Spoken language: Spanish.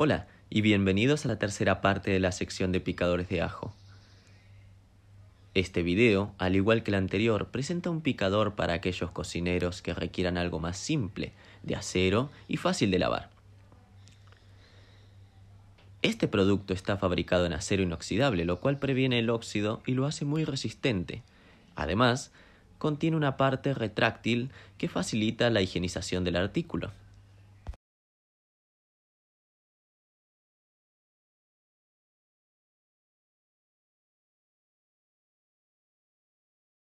Hola y bienvenidos a la tercera parte de la sección de picadores de ajo. Este video, al igual que el anterior, presenta un picador para aquellos cocineros que requieran algo más simple, de acero y fácil de lavar. Este producto está fabricado en acero inoxidable, lo cual previene el óxido y lo hace muy resistente. Además, contiene una parte retráctil que facilita la higienización del artículo.